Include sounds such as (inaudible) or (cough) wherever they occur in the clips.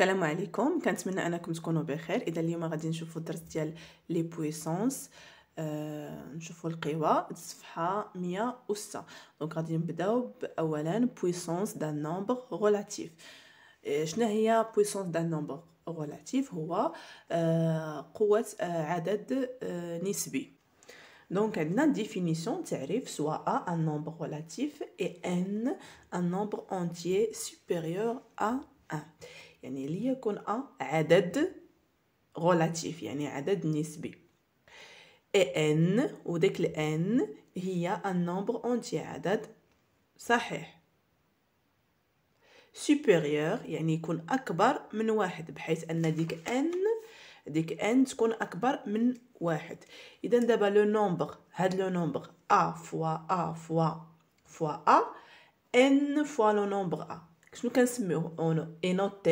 السلام عليكم كنتمنى انكم تكونوا بخير اذا اليوم غادي نشوفوا الدرس ديال لي بويسونس آه نشوفوا القوى الصفحه 106 دونك غادي نبداو اولا بويسونس دان نومبر ريلاتيف شنو هي بويسونس دان نومبر ريلاتيف هو آه، قوه آه، عدد آه، نسبي دونك عندنا ديفينيسيون تعريف سوا ا ان نومبر un ان ان نومبر اونتيي سوبيريور ا entier 1. يعني ليكن أ عدد غولاتيف يعني عدد نسبي اي ان وديك الان هي نومبر اونتي عدد صحيح سوبيريور يعني يكون اكبر من واحد بحيث ان ديك ان ديك ان تكون اكبر من واحد اذا دابا لو نومبر هاد لو نومبر ا فوا ا فوا فوا ا ان فوا لو نومبر ا on note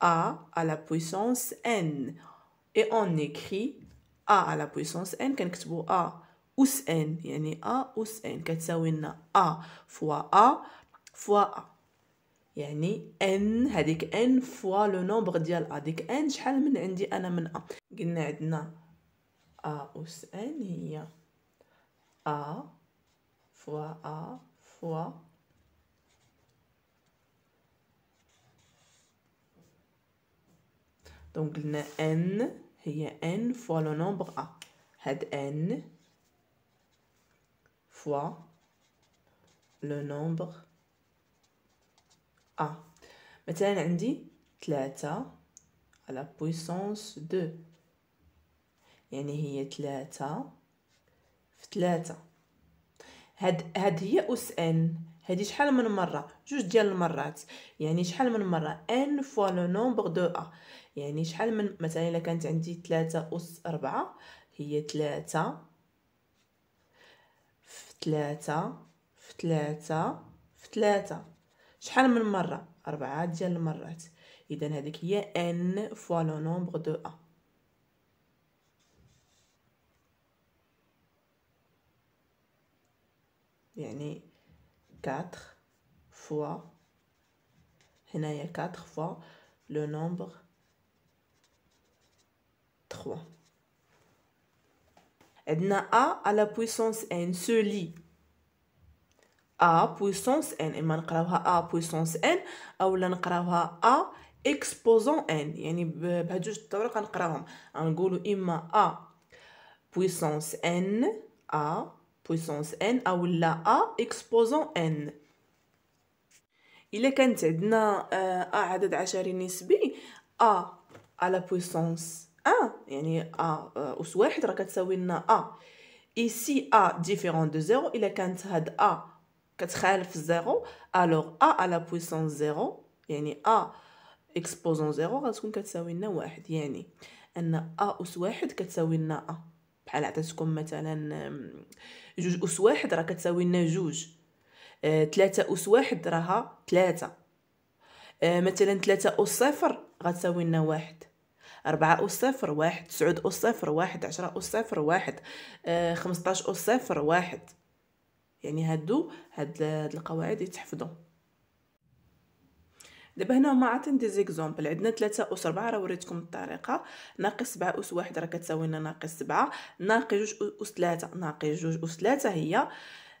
A à la puissance N. Et on écrit A à la puissance N, qu'on écrit A us N, A us N, a fois A fois A. n hadik n nombre le nombre dial. n a قلنا n a us n a fois a دونك قلنا ان هي ان فوا لو نومبر ا هاد ان فوا لو نومبر ا مثلا عندي ثلاثة على بويسونس دو يعني هي ثلاثة في ثلاثة هاد هاد هي أس ان هادي شحال من مرة جوج ديال المرات يعني شحال من مرة ان فوا لو نومبر دو ا يعني شحال من مثلا الا كانت عندي ثلاثة أس أربعة هي ثلاثة في ثلاثة في ثلاثة في ثلاثة شحال من مرة أربعة ديال المرات إذا هذيك هي ان فوا لو نومبغ دو أ يعني كاتر فوا هنايا كاتر فوا لو نومبغ Edna A à la puissance N se lit. A puissance N. Et man qarawha A puissance N. A ou lan qarawha A exposant N. Yani bhajouj tawra kan qarawham. An goulou imma A puissance N. A puissance N. A A exposant N. Il est quand edna eh, A adad achari nisbi. A à la puissance N. اه يعني ا آه، أس واحد راه كتساوي لنا ا ايسي ا ديفيرون دو زيرو الا كانت هاد ا كتخالف زيرو الوغ ا على بويسون زيرو يعني ا اكسبوزون زيرو غتكون كتساوي لنا واحد يعني ان ا أس واحد كتساوي لنا ا بحال عطيتكم مثلا جوج أس واحد راه كتساوي لنا جوج ثلاثة آه، أس واحد راها ثلاثة آه، مثلا ثلاثة أس صفر غتساوي لنا واحد أربعة أو صفر واحد تسعود أو صفر واحد عشرة أو صفر واحد آه، خمسطاش أو صفر واحد يعني هادو هاد القواعد يتحفظوا دابا هنا هما عاطين دي زيكزومبل عندنا 3 اس 4 راه وريتكم الطريقه ناقص 7 اس 1 راه كتساوي لنا ناقص 7 ناقص 2 اس 3 ناقص 2 اس 3 هي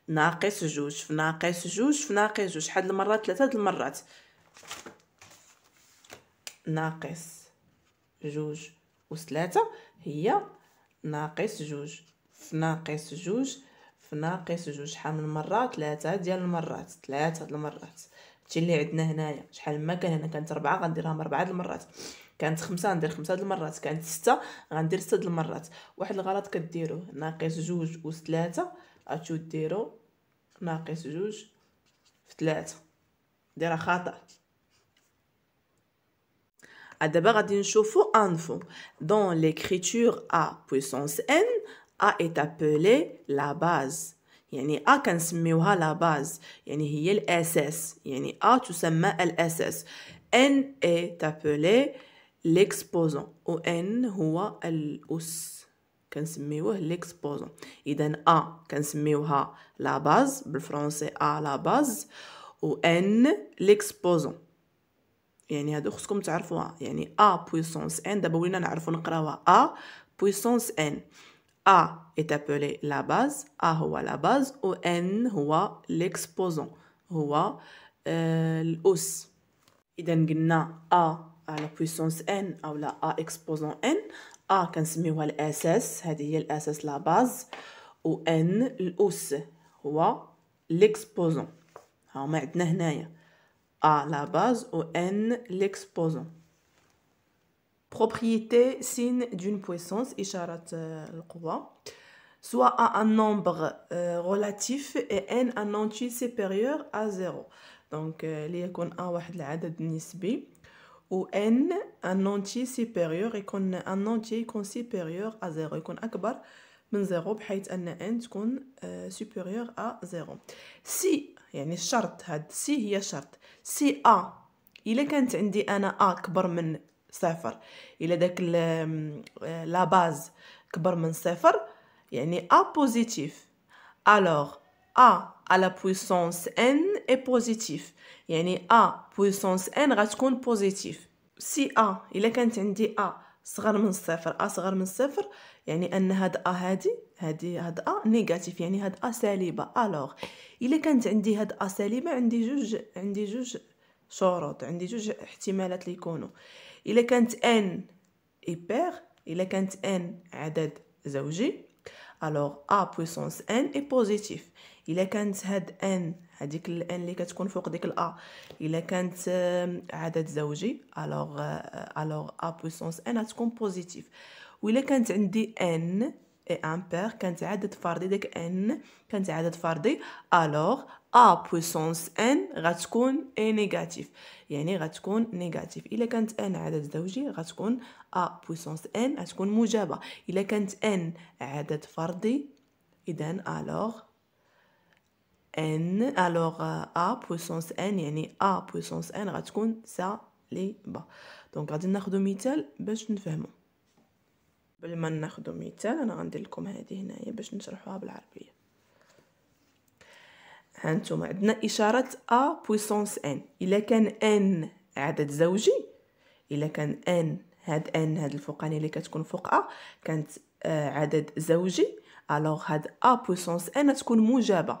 ناقص جوج في ناقص جوج في ناقص جوج شحال المرات تلاتة د المرات ناقص جوج أس ثلاثة هي ناقص جوج في ناقص جوج في ناقص جوج شحال من مرة ثلاثة ديال المرات ثلاثة المرات هادشي اللي عندنا هنايا شحال ما كان هنا كانت ربعة غنديرها أربعة المرات كانت خمسة غندير خمسة المرات كانت ستة غندير ستة المرات واحد الغلط كديرو ناقص جوج أس ثلاثة غتشو ديرو ناقص جوج في ثلاثة ديرها خطأ À de base, il y a une chauffe en l'écriture A puissance n, a est appelé la base. Il y a quinze semis à la base. Il y a le SS. Il y a tout semé le SS. N est appelé l'exposon. Au n, il y a l'us. Quinze semis l'exposant. Il y a a quinze semis la base. En français, a la base ou n l'exposon. يعني هادو خصكم تعرفوها يعني ا بويسونس ان دابا ولينا نعرفو نقراوها ا بويسونس ان ا est ابولي لا باز ا هو لا باز و ان هو ليكسبوزون هو آه، الاس اذا قلنا ا على بويسونس ان او لا ا اكسبوزون ان ا كنسميوها الاساس هذه هي الاساس لا باز و ان الاس هو ليكسبوزون ها هما عندنا هنايا A la base ou N l'exposant. Propriété signe d'une puissance, isharat al euh, soit à un nombre euh, relatif et N un entier supérieur à 0. Donc, euh, les qu'on a l'adad nisbi ou N un entier supérieur et qu'on un entier con supérieur à 0 et qu'on akbar من 0 بحيث ان n supérieur à 0 si يعني الشرط هاد سي هي شرط سي ا الا كانت عندي انا ا كبر من صفر الا داك لا باز كبر من صفر يعني ا بوزيتيف الوغ ا على بويسونس ان اي بوزيتيف يعني ا بويسونس ان غتكون بوزيتيف سي ا الا كانت عندي ا صغر من الصفر ا صغر من الصفر يعني ان هاد ا هادي هادي هاد ا نيجاتيف يعني هاد ا سالبه الوغ الا كانت عندي هاد ا سالبه عندي جوج عندي جوج شروط عندي جوج احتمالات اللي يكونوا الا كانت ان ايبر الا كانت ان عدد زوجي الوغ ا بويسونس ان اي بوزيتيف الا كانت هاد ان هذيك الان اللي كتكون فوق ديك الا الا كانت عدد زوجي الوغ الوغ ا بويسونس ان غتكون بوزيتيف وإلا كانت عندي ان اي امبير كانت عدد فردي داك ان كانت عدد فردي الوغ ا بويسونس ان غتكون اي نيجاتيف يعني غتكون نيجاتيف الا كانت ان عدد زوجي غتكون ا بويسونس ان غتكون موجبه الا كانت ان عدد فردي اذا الوغ ان الوغ ا بويسونس ان يعني ا بويسونس ان غتكون سا لي با دونك غادي ناخدو مثال باش نفهمو قبل ما ناخذ مثال انا غندير لكم هذه هنايا باش نشرحوها بالعربيه هانتوما عندنا اشاره ا بويسونس ان الا كان ان عدد زوجي الا كان ان هاد ان هاد الفوقانيه اللي كتكون فوق ا كانت عدد زوجي الوغ هاد ا بويسونس ان تكون موجبه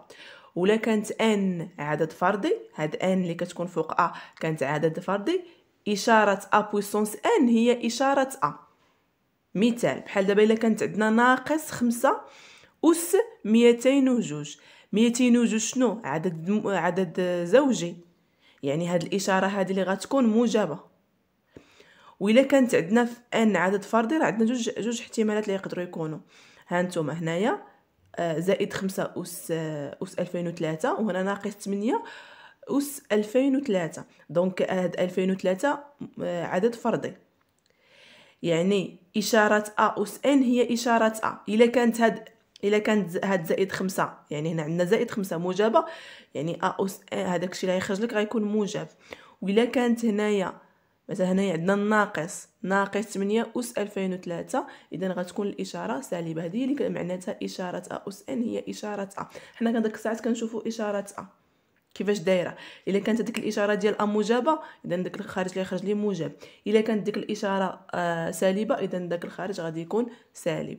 ولا كانت ان عدد فردي هاد ان اللي كتكون فوق ا كانت عدد فردي اشاره ا بويسونس ان هي اشاره ا مثال بحال دابا الا كانت عندنا ناقص خمسة اس ميتين وجوج ميتين وجوج شنو عدد عدد زوجي يعني هاد الاشاره هادي اللي غتكون موجبه الا كانت عندنا في ان عدد فردي راه عندنا جوج جوج احتمالات اللي يقدروا يكونوا ها نتوما هنايا آه، زائد خمسة أس آه، أس 2003 وهنا ناقص 8 أس 2003 دونك هاد 2003 آه، عدد فردي يعني إشارة أ أس إن هي إشارة أ إلا كانت هاد إلا كانت هاد زائد خمسة يعني هنا عندنا زائد خمسة موجبة يعني أ أس إن الشيء اللي غيخرج لك غيكون موجب وإلا كانت هنايا مثلا هنا عندنا الناقص ناقص 8 أس 2003 إذا غتكون الإشارة سالبة هذه اللي معناتها إشارة ا أس أن هي إشارة أ حنا كنذاك الساعات كنشوفوا إشارة أ كيفاش دايره الا كانت ديك الاشاره ديال ا موجبه اذا داك الخارج اللي خرج لي موجب الا كانت ديك الاشاره آه سالبه اذا داك الخارج غادي يكون سالب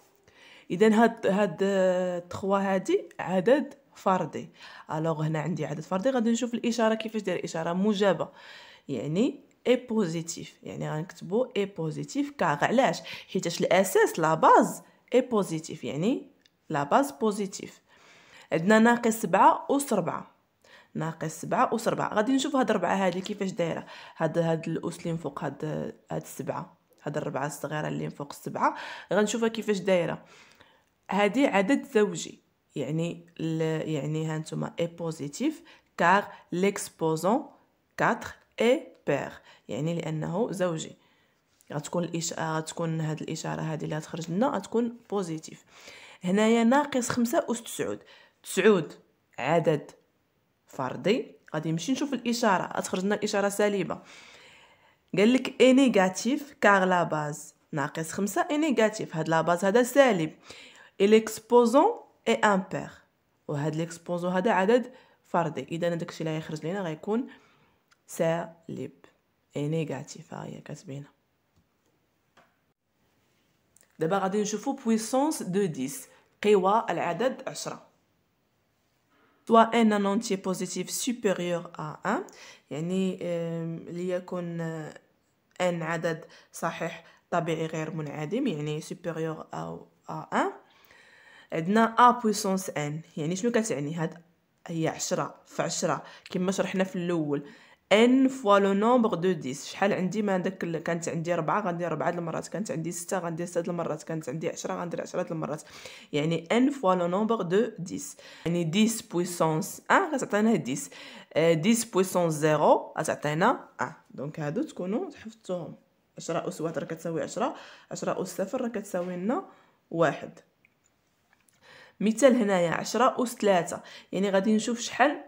اذا هاد هاد آه، تخوا هادي عدد فردي الوغ هنا عندي عدد فردي غادي نشوف الاشاره كيفاش داير اشاره موجبه يعني اي بوزيتيف يعني غنكتبو اي بوزيتيف كاغ علاش حيتاش الاساس لا باز اي بوزيتيف يعني لا باز بوزيتيف عندنا ناقص سبعة أس ربعة ناقص سبعة أس ربعة غادي نشوف هاد ربعة هادي كيفاش دايرة هاد هاد الأس اللي فوق هاد هاد السبعة هاد الربعة الصغيرة اللي فوق السبعة غنشوفها كيفاش دايرة هادي عدد زوجي يعني يعني هانتوما اي بوزيتيف كار ليكسبوزون 4 اي بير يعني لانه زوجي غتكون الاشاره غتكون هاد الاشاره هادي اللي غتخرج لنا غتكون بوزيتيف هنايا ناقص خمسة أس تسعود تسعود عدد فردي غادي نمشي نشوف الاشاره غتخرج لنا الاشاره سالبه قال لك اي نيجاتيف كار لا باز ناقص خمسة اي نيجاتيف هاد لا باز هذا سالب اي ليكسبوزون اي امبير وهاد ليكسبوزون هذا عدد فردي اذا داكشي اللي غيخرج لينا غيكون سالب اي نيجاتيف ها هي كاتبينها دابا غادي نشوفو بويسونس دو 10 قوى العدد 10 soit n en entier positif supérieur à 1 يعني يكون n عدد صحيح طبيعي غير منعدم يعني supérieur à 1 عندنا ا بويسونس ان يعني شنو كتعني هاد هي عشرة في عشرة كما شرحنا في الاول ان فوا لو نومبر دو ديس شحال عندي ما داك كانت عندي ربعة غندير ربعة د المرات كانت عندي ستة غندير ستة د المرات كانت عندي عشرة غندير عشرة د المرات يعني ان فوا لو نومبر دو ديس يعني ديس بويسونس ان غتعطينا ديس ديس بويسونس زيرو غتعطينا ان دونك هادو تكونو حفظتوهم عشرة أس واحد راه كتساوي عشرة عشرة أس صفر راه كتساوي لنا واحد مثال هنايا عشرة أس ثلاثة يعني غادي نشوف شحال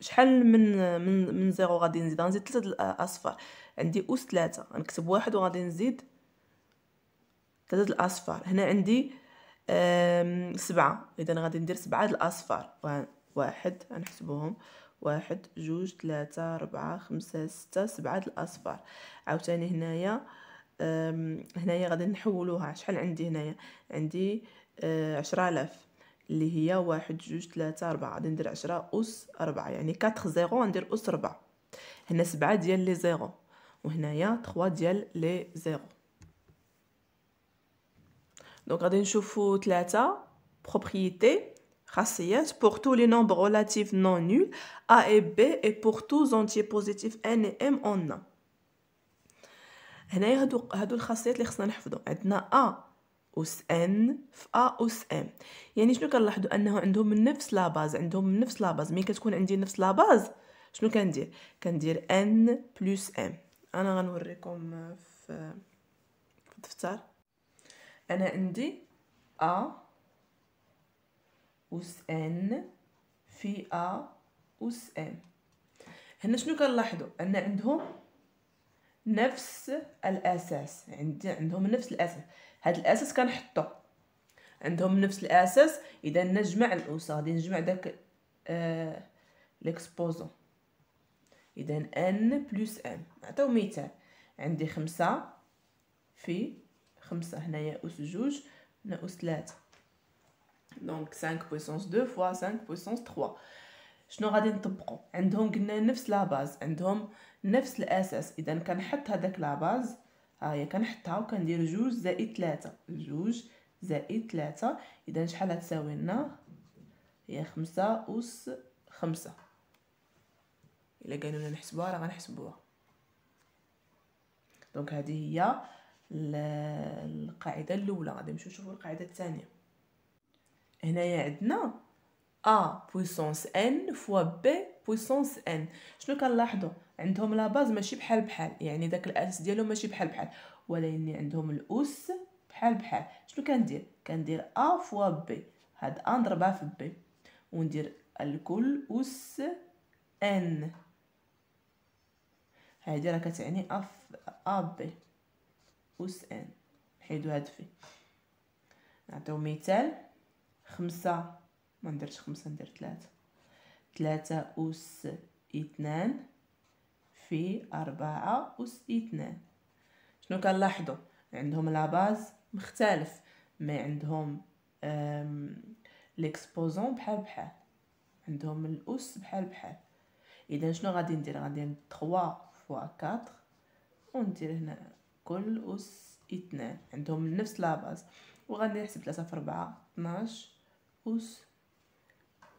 شحال من من من زيرو غادي نزيد غنزيد ثلاثة الأصفار آه، عندي أس ثلاثة غنكتب واحد وغادي نزيد ثلاثة الأصفار هنا عندي سبعة إذا غادي ندير سبعة الأصفار واحد غنحسبوهم واحد جوج ثلاثة أربعة خمسة ستة سبعة الأصفار عاوتاني هنايا هنايا غادي نحولوها شحال عندي هنايا عندي آه، عشرة آلاف اللي هي واحد جوج ثلاثة أربعة غادي ندير عشرة أس أربعة يعني كاتخ زيرو غندير أس ربعة هنا سبعة ديال لي زيرو وهنايا تخوا ديال لي زيرو دونك غادي نشوفو ثلاثة بروبريتي خاصيات بوغ تو لي نومبغ غولاتيف نو نول أ إي بي إي بوغ تو زونتي بوزيتيف إن إي إم أون a هنايا هادو هادو الخاصيات اللي خصنا نحفظو عندنا أ أس إن في أ أس إم يعني شنو كنلاحظوا أنه عندهم نفس لا باز عندهم نفس لا باز ملي كتكون عندي نفس لا باز شنو كندير كندير إن بلس إم أنا غنوريكم آه، في الدفتر أنا عندي أ أس إن في أ أس إم هنا شنو كنلاحظوا أن عندهم نفس الأساس عندي عندهم نفس الأساس هاد الاساس كنحطو عندهم نفس الاساس اذا نجمع الاوس غادي نجمع داك آه ليكسبوزون اذا ان بلس ان نعطيو مثال عندي خمسة في خمسة هنايا اس جوج هنا اس ثلاثة دونك 5 بويسونس 2 فوا 5 بويسونس 3 شنو غادي نطبقو عندهم قلنا نفس لاباز عندهم نفس الاساس اذا كنحط هذاك لاباز هاهي كنحطها وكندير جوج زائد ثلاثة جوج زائد ثلاثة اذا شحال هتساوي لنا هي خمسة أس خمسة الا قالوا لنا نحسبوها راه غنحسبوها دونك هذه هي القاعده الاولى غادي نمشيو نشوفو القاعده الثانيه هنايا عندنا A puissance n fois B puissance n شنو كنلاحظوا عندهم لا باز ماشي بحال بحال يعني داك الاس ديالهم ماشي بحال بحال ولكن عندهم الاس بحال بحال شنو كندير كندير A فوا B هاد A نضربها في B وندير الكل اس n هادي راه كتعني A A B اس n نحيدو هاد في نعطيو مثال خمسة ما نديرش خمسة ندير ثلاثة ثلاثة أس اثنان في أربعة أس اثنان شنو كنلاحظو عندهم لاباز مختلف ما عندهم ليكسبوزون بحال بحال عندهم الاس بحال بحال اذا شنو غادي ندير غادي ندير تخوا فوا 4 وندير هنا كل اس اثنان عندهم نفس لاباز وغادي نحسب ثلاثة في أربعة اثناش اس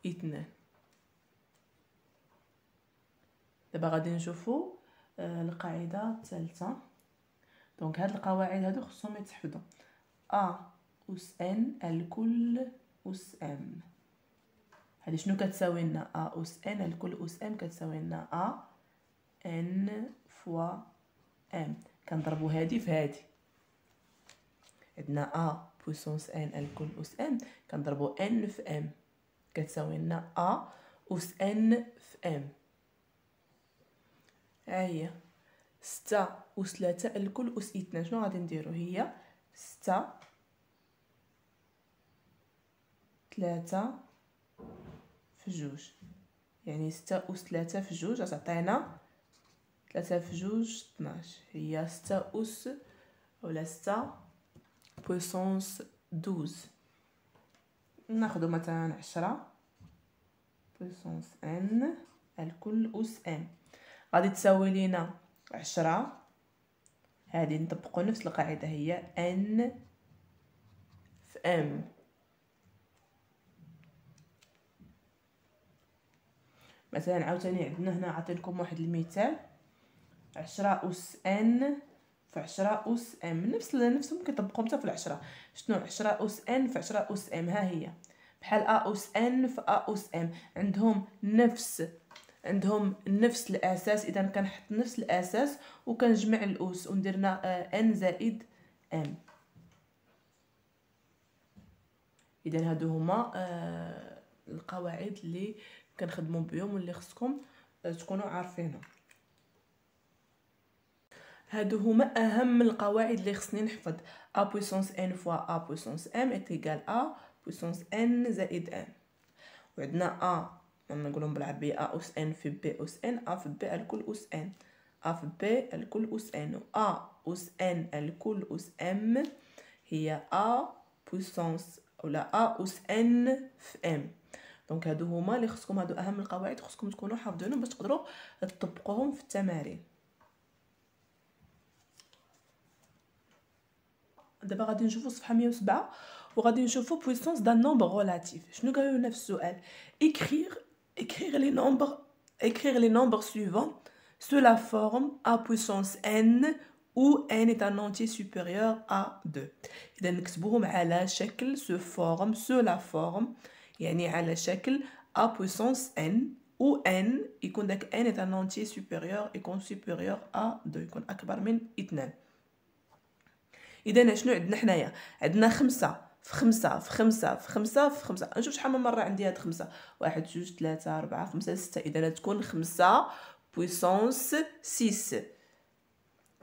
اثنان دابا غادي نشوفوا آه، القاعده الثالثه دونك هاد القواعد هادو خصهم يتحفظوا ا اس ان الكل اس ام هادي شنو كتساوي لنا ا اس ان الكل اس ام كتساوي لنا ا ان فوا ام كنضربو هادي في هادي عندنا ا بوسونس ان الكل اس ام كنضربو ان في ام كتساوي لنا أ أس أن في أم هي ستة أس ثلاثة الكل أس اثنان شنو غادي نديرو هي ستة ثلاثة في جوج يعني ستة أس ثلاثة في جوج غتعطينا ثلاثة في جوج طناش هي ستة أس ولا ستة بويسونس دوز ناخدو مثلا عشرة بوسونس ان الكل أس ان غادي تساوي لينا عشرة هادي نطبقو نفس القاعدة هي ان في ام مثلا عاوتاني عندنا هنا لكم واحد المثال عشرة أس ان في عشرة أس ام نفس نفسهم كيطبقوهم حتى في العشرة شنو عشرة أس ان في عشرة أس ام ها هي بحال أ اوس إن فأ أوس إم عندهم نفس عندهم نفس الأساس إذا كنحط نفس الأساس وكنجمع الأس ونديرنا إن زائد إم إذا هادو هما القواعد اللي كنخدموا بهم واللي خصكم تكونوا عارفينها هادو هما اهم القواعد اللي خصني نحفظ ا بويسونس ان فوا ا بويسونس ام ايتيغال ا بويسونس ان زائد ان وعندنا ا لما نقولهم بالعربيه ا اس ان في بي اس ان ا في بي الكل اس ان ا في بي الكل اس ان و ا اس ان الكل اس ام هي ا بويسونس ولا ا اس ان في ام دونك هادو هما اللي خصكم هادو اهم القواعد خصكم تكونوا حافظينهم باش تقدروا تطبقوهم في التمارين دابا غادي نشوفوا صفحه 107 وغادي نشوفوا puissance d'un nombre relatif. شنو السؤال écrire écrire les nombres écrire les nombres suivants sous la forme a puissance n où n est un entier supérieur à 2 اذا forme la forme à puissance n où n est un entier supérieur qu'on supérieur à 2 2 في خمسة في خمسة في خمسة في خمسة نشوف شحال من مرة عندي هاد خمسة واحد جوج ثلاثة أربعة خمسة ستة إذا تكون خمسة بويسونس سيس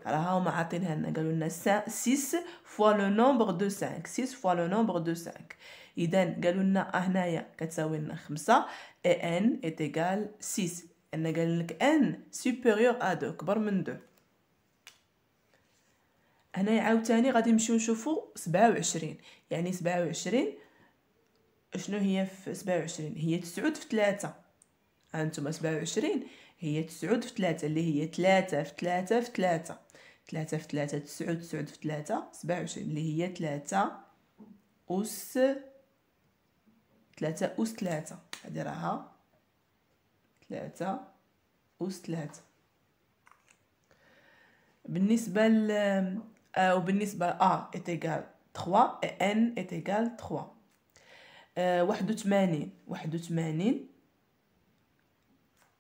راه هما عاطينها لنا قالوا لنا سيس فوا لو نومبغ دو سانك سيس فوا لو نومبغ دو سانك إذا قالوا لنا آه، هنايا كتساوي لنا خمسة إي إن إيت سيس أنا قال إن سوبيريور أ دو كبر من دو هنايا عاوتاني غادي نمشيو نشوفو سبعة وعشرين يعني سبعة وعشرين شنو هي في سبعة وعشرين هي تسعود في تلاتة هانتوما سبعة وعشرين هي تسعود في تلاتة اللي هي تلاتة في تلاتة في تلاتة تلاتة في تلاتة تسعود تسعود في تلاتة سبعة وعشرين اللي هي تلاتة أس تلاتة أس تلاتة هادي راها تلاتة أس تلاتة بالنسبة ل آه، وبالنسبة ل A إت إيكال 3 et N إت إيكال 3 آه، واحد وثمانين واحد وثمانين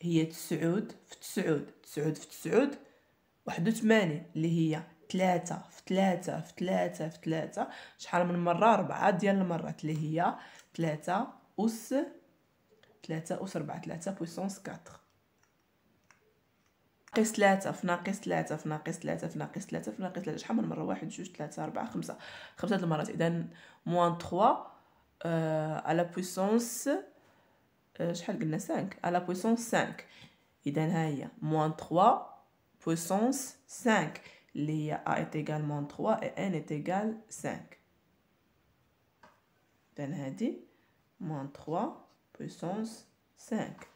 هي تسعود في تسعود تسعود في تسعود واحد وثمانين اللي هي ثلاثة في ثلاثة في ثلاثة في ثلاثة شحال من مرة ربعة ديال المرات اللي هي ثلاثة أس ثلاثة أس ربعة ثلاثة بويسونس كاتر ناقص ثلاثة في ناقص ثلاثة في ناقص ثلاثة في ناقص ثلاثة في ناقص ثلاثة شحال من مرة واحد جوج ثلاثة أربعة خمسة خمسة المرات إذا موان تخوا على بويسونس شحال قلنا سانك على بويسونس سانك إذا ها هي موان تخوا بويسونس سانك اللي هي أ إت إيكال موان تخوا إي إن إت إيكال سانك إذا هادي موان تخوا بويسونس سانك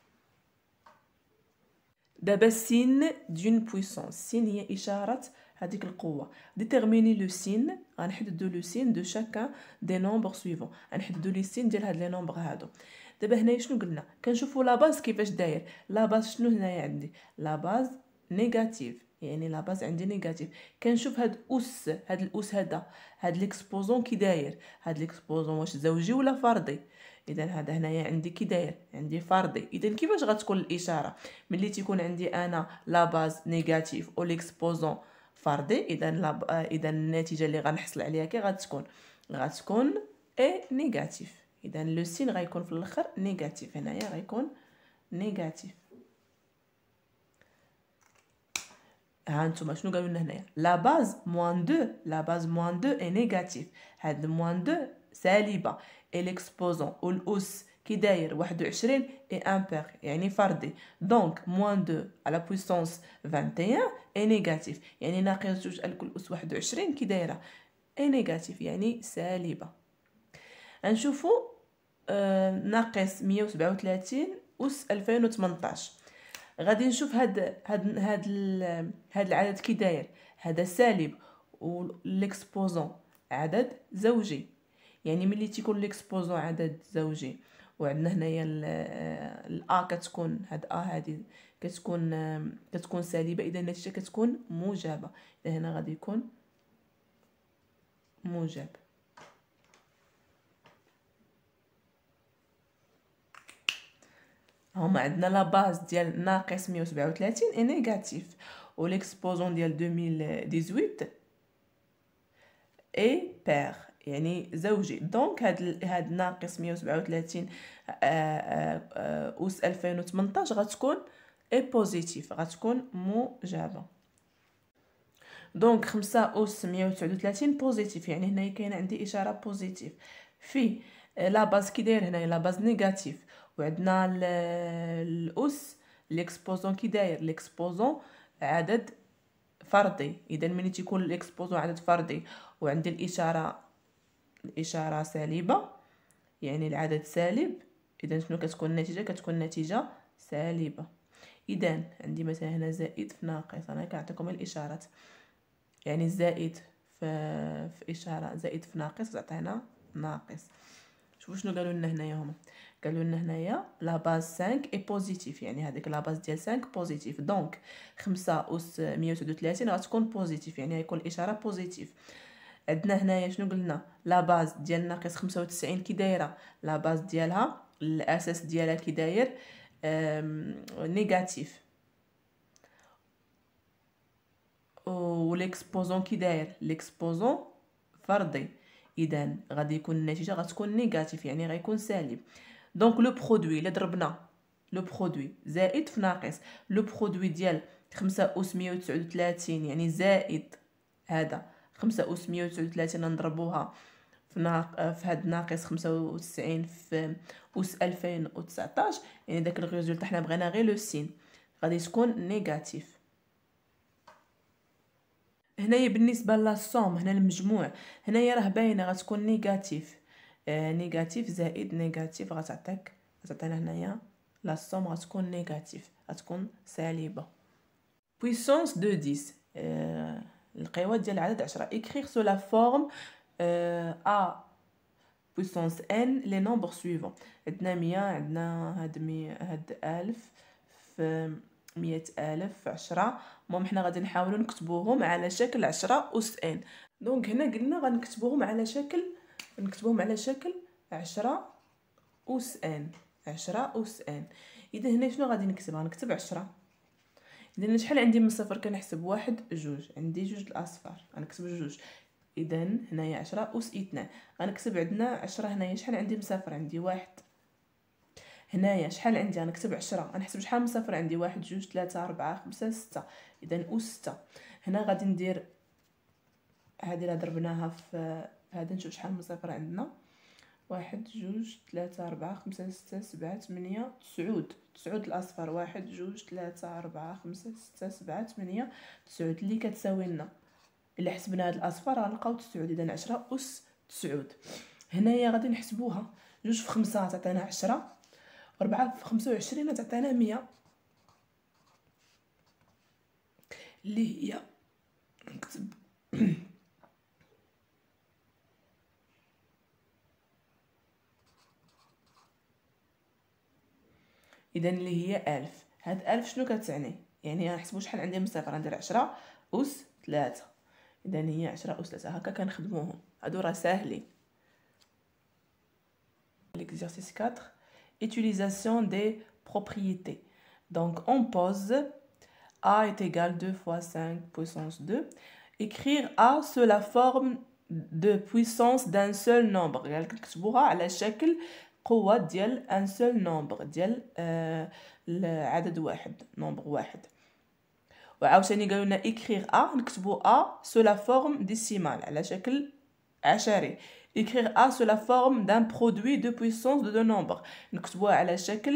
دابا سين دون بويسونس سين هي إشارة هذيك القوة ديتيرميني لو سين غنحددو لو سين دو شاكا دي نومبر سويفون غنحددو لي سين ديال هاد لي نومبر هادو دابا هنايا شنو قلنا كنشوفو لا باز كيفاش داير لا باز شنو هنايا عندي لا باز نيجاتيف يعني لا باز عندي نيجاتيف كنشوف هاد الاس هاد الاس هذا هاد ليكسبوزون كي داير هاد ليكسبوزون واش زوجي ولا فردي اذا هذا هنايا عندي كي داير عندي فردي اذا كيفاش غتكون الاشاره ملي تيكون عندي انا لا باز نيجاتيف او ليكسبوزون فردي اذا لاب... اذا آه، النتيجه اللي غنحصل عليها كي غتكون غتكون اي نيجاتيف اذا لو سين غيكون في الاخر نيجاتيف هنايا غيكون نيجاتيف هانتوما شنو قالوا لنا هنايا لا باز موان دو لا باز موان دو اي نيجاتيف هاد موان دو سالبه اي ليكسبوزون او الاس كي داير 21 اي امبير يعني فردي دونك موان دو على بويسونس 21 اي نيجاتيف يعني ناقص جوج على كل اس 21 كي دايره اي نيجاتيف يعني سالبه نشوفوا آه، ناقص 137 اس 2018 غادي نشوف هاد هاد هاد هاد العدد كي داير هذا سالب والاكسبوزون عدد زوجي يعني ملي تيكون ليكسبوزون عدد زوجي وعندنا هنايا الا كتكون هاد ا هادي كتكون كتكون سالبه اذا النتيجه كتكون موجبه اذا هنا غادي يكون موجب هما عندنا لا باز ديال ناقص 137 اي نيجاتيف و ليكسبوزون ديال 2018 اي بير يعني زوجي دونك هاد هاد ناقص 137 آه، آه، آه، اوس 2018 غتكون اي بوزيتيف غتكون موجبه دونك 5 اوس 139 بوزيتيف يعني هنا كاين عندي اشاره بوزيتيف في لا باز كي داير هنايا لا باز نيجاتيف وعندنا الاس ليكسبوزون كي داير ليكسبوزون عدد فردي اذا ملي تيكون ليكسبوزون عدد فردي وعندي الاشاره الاشاره سالبه يعني العدد سالب اذا شنو كتكون النتيجه كتكون النتيجه سالبه اذا عندي مثلا هنا زائد في ناقص انا كنعطيكم الاشارات يعني الزائد في في اشاره زائد في ناقص تعطينا ناقص شوفوا شنو قالوا لنا هنايا هما قالوا لنا هنايا لا باز 5 اي بوزيتيف يعني هذيك لا باز ديال 5 بوزيتيف دونك 5 اس 133 غتكون بوزيتيف يعني غيكون الاشاره بوزيتيف عندنا هنايا شنو قلنا لا باز ديال ناقص 95 كي دايره لا باز ديالها الاساس ديالها كي داير نيجاتيف ليكسبوزون كي داير ليكسبوزون فردي اذا غادي يكون النتيجه غتكون نيجاتيف يعني غيكون سالب دونك لو برودوي الا ضربنا لو برودوي زائد في ناقص لو برودوي ديال 5 يعني زائد هذا 5 نضربوها في ناق في هاد ناقص 95 في اس 2019 يعني داك الريزولت حنا بغينا غير لو سين غادي تكون نيجاتيف هنايا بالنسبة للصوم هنا المجموع هنايا راه باينة غتكون نيجاتيف آه نيجاتيف زائد نيجاتيف غتعطيك غتعطينا هنايا للصوم غتكون نيجاتيف غتكون سالبة بويسونس دو ديس القوة ديال العدد عشرة إكخيغ سو لا فورم أ بويسونس إن لي نومبغ سويفون عندنا مية عندنا هاد مي هاد ألف في مية ألف عشرة المهم حنا غادي نحاولو نكتبوهم على شكل عشرة أس إن دونك هنا قلنا غنكتبوهم على شكل نكتبوهم على شكل عشرة أس إن عشرة أس إن إذا هنا شنو غادي نكتب غنكتب عشرة إذا شحال عندي من صفر كنحسب واحد جوج عندي جوج الأصفار غنكتب جوج إذا هنايا عشرة أس اثنان غنكتب عندنا عشرة هنايا شحال عندي من صفر عندي واحد هنايا شحال عندي غنكتب عشرة غنحسب شحال من صفر عندي واحد جوج ثلاثة أربعة خمسة ستة إذا أو ستة هنا غادي ندير هادي اللي ضربناها في هادي نشوف شحال من صفر عندنا واحد جوج ثلاثة أربعة خمسة ستة سبعة ثمانية تسعود تسعود الأصفر واحد جوج ثلاثة أربعة خمسة ستة سبعة ثمانية تسعود اللي كتساوي لنا إلا حسبنا هاد الأصفر غنلقاو تسعود إذا عشرة أس تسعود هنايا غادي نحسبوها جوج في خمسة تعطينا عشرة ربعة في خمسة وعشرين تعطينا مية اللي هي نكتب (coughs) اذا اللي هي ألف هاد ألف شنو كتعني يعني غنحسبو شحال عندي من صفر غندير عشرة أس ثلاثة اذا هي عشرة أس ثلاثة هكا كنخدموهم هادو راه ساهلين ليكزيرسيس 4 utilisation des propriétés. Donc on pose A est égal 2 fois 5 puissance 2. Écrire A sous la forme de puissance d'un seul nombre. قوة ديال ان سول نومبر ديال le العدد واحد نومبر واحد وعاوتاني قالوا لنا اكريغ sous نكتبوا forme سو la فورم ديسيمال على شكل E. écrire A sous la forme d'un produit de puissance de deux nombres. Nous avons vu à la chèque,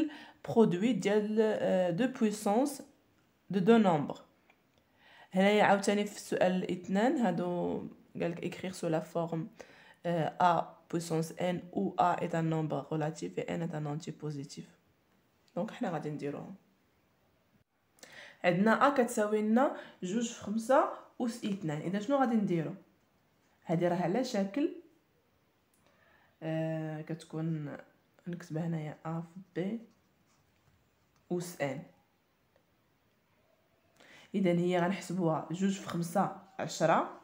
produit euh, de, puissance de deux nombres. Là, il y a un sous itnan, écrire sous la forme euh, A puissance N, où A est un nombre relatif et N est un entier positif. Donc, on va dire. Et A, c'est juge comme un ou itnan. Et donc, on va dire. هذه راه على شكل آه كتكون نكتبها هنايا ا في بي اس ان اذا هي غنحسبوها جوج في خمسة عشرة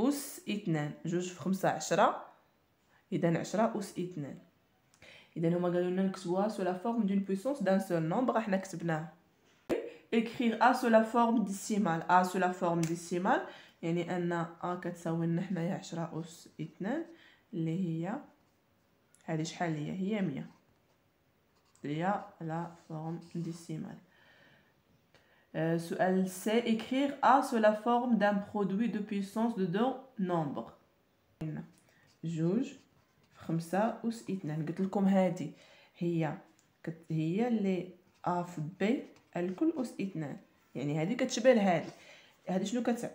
اس اثنان جوج في خمسة عشرة اذا عشرة اس اثنان اذا هما قالوا لنا نكتبوها سو لا فورم دون بويسونس دان سول نومبر حنا كتبناه écrire a sous la forme décimale a sous la forme décimale يعني ان ا كتساوي لنا حنايا عشرة أس 2 اللي هي هذه شحال هي هي مية هي لا فورم ديسيمال آه، سؤال سي اكريغ ا سو لا فورم دان برودوي دو بيسونس دو دو نومبر جوج في خمسة أس اثنان قلت لكم هذه هي كت هي اللي أ في بي الكل أس اثنان يعني هذه كتشبه لهذه هذه شنو كتعطي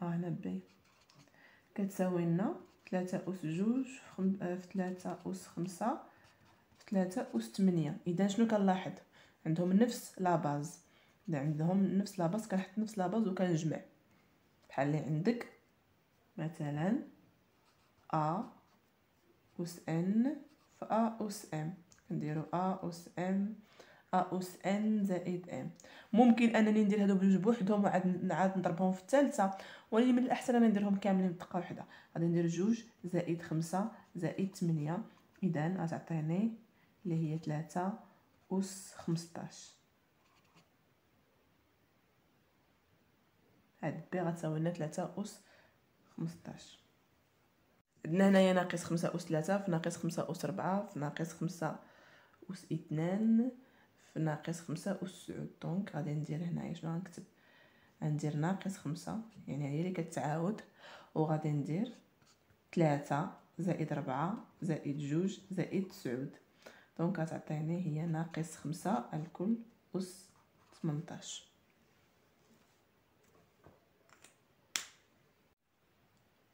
هنا بي كتساوي لنا ثلاثة أس جوج آه، في ثلاثة أس خمسة في ثلاثة أس تمنية إذا شنو كنلاحظ عندهم نفس لاباز إذا عندهم نفس لاباز كنحط نفس لاباز وكنجمع بحال اللي عندك مثلا أ أس إن في أ أس إم كنديرو أ أس إم أوس إن زائد إن ممكن أنني ندير هادو بجوج بوحدهم وعاد نعاد نضربهم في التالتة ولكن من الأحسن أنني نديرهم كاملين بدقة وحدة غادي ندير جوج زائد خمسة زائد تمنية إذا غتعطيني اللي هي تلاتة أوس خمسطاش هاد بي غتساوي لنا تلاتة أوس خمسطاش عندنا هنايا ناقص خمسة أوس تلاتة في ناقص خمسة أوس ربعة في ناقص خمسة أوس اثنان ناقص خمسة أس تسعود دونك غادي ندير هنايا شنو غنكتب غندير ناقص خمسة يعني هي اللي كتعاود وغادي ندير ثلاثة زائد ربعة زائد جوج زائد تسعود دونك غتعطيني هي ناقص خمسة الكل أس تمنطاش